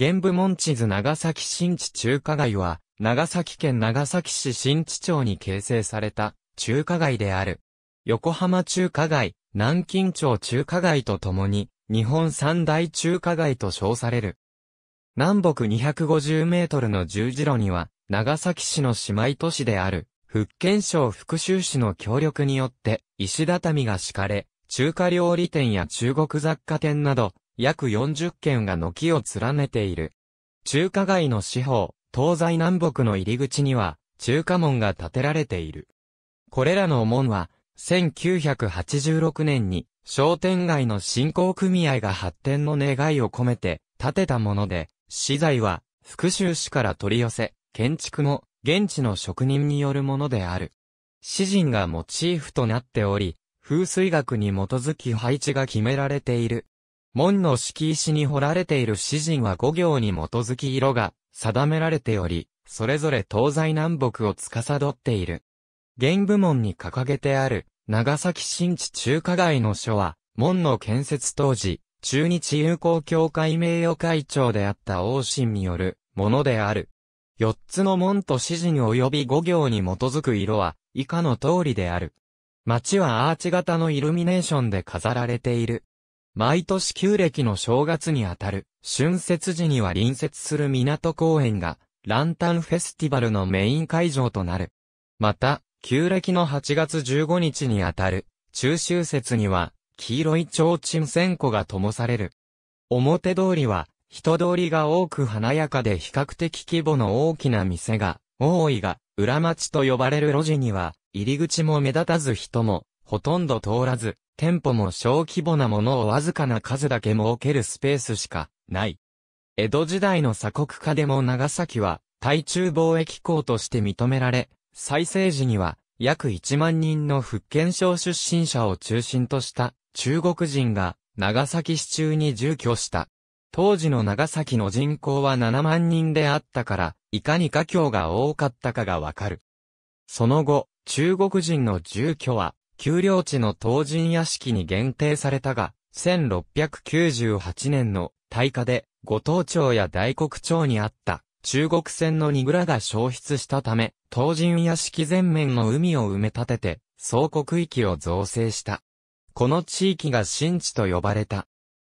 玄武門地図長崎新地中華街は、長崎県長崎市新地町に形成された中華街である。横浜中華街、南京町中華街とともに、日本三大中華街と称される。南北250メートルの十字路には、長崎市の姉妹都市である、福建省福州市の協力によって、石畳が敷かれ、中華料理店や中国雑貨店など、約40軒が軒を連ねている。中華街の四方、東西南北の入り口には、中華門が建てられている。これらの門は、1986年に商店街の振興組合が発展の願いを込めて建てたもので、資材は福州市から取り寄せ、建築も現地の職人によるものである。詩人がモチーフとなっており、風水学に基づき配置が決められている。門の敷石に彫られている詩人は五行に基づき色が定められており、それぞれ東西南北を司っている。原部門に掲げてある、長崎新地中華街の書は、門の建設当時、中日友好協会名誉会長であった王信によるものである。四つの門と詩人及び五行に基づく色は以下の通りである。街はアーチ型のイルミネーションで飾られている。毎年旧暦の正月にあたる、春節時には隣接する港公園が、ランタンフェスティバルのメイン会場となる。また、旧暦の8月15日にあたる、中秋節には、黄色い提灯線香が灯される。表通りは、人通りが多く華やかで比較的規模の大きな店が、多いが、裏町と呼ばれる路地には、入り口も目立たず人も、ほとんど通らず、店舗も小規模なものをわずかな数だけ設けるスペースしかない。江戸時代の鎖国下でも長崎は、対中貿易港として認められ、再生時には、約1万人の福建省出身者を中心とした中国人が長崎市中に住居した。当時の長崎の人口は7万人であったから、いかに家境が多かったかがわかる。その後、中国人の住居は丘陵地の東人屋敷に限定されたが、1698年の大火で、五島町や大国町にあった中国船の荷倉が消失したため、東人屋敷全面の海を埋め立てて、総国域を造成した。この地域が新地と呼ばれた。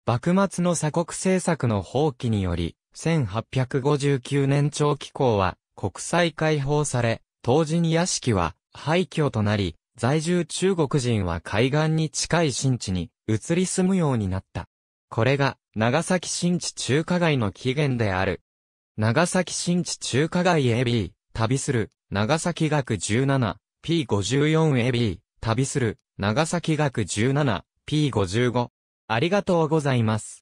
幕末の鎖国政策の放棄により、1859年長期以は国際解放され、当人屋敷は廃墟となり、在住中国人は海岸に近い新地に移り住むようになった。これが長崎新地中華街の起源である。長崎新地中華街 AB、旅する、長崎学 17P54AB、旅する、長崎学 17P55。ありがとうございます。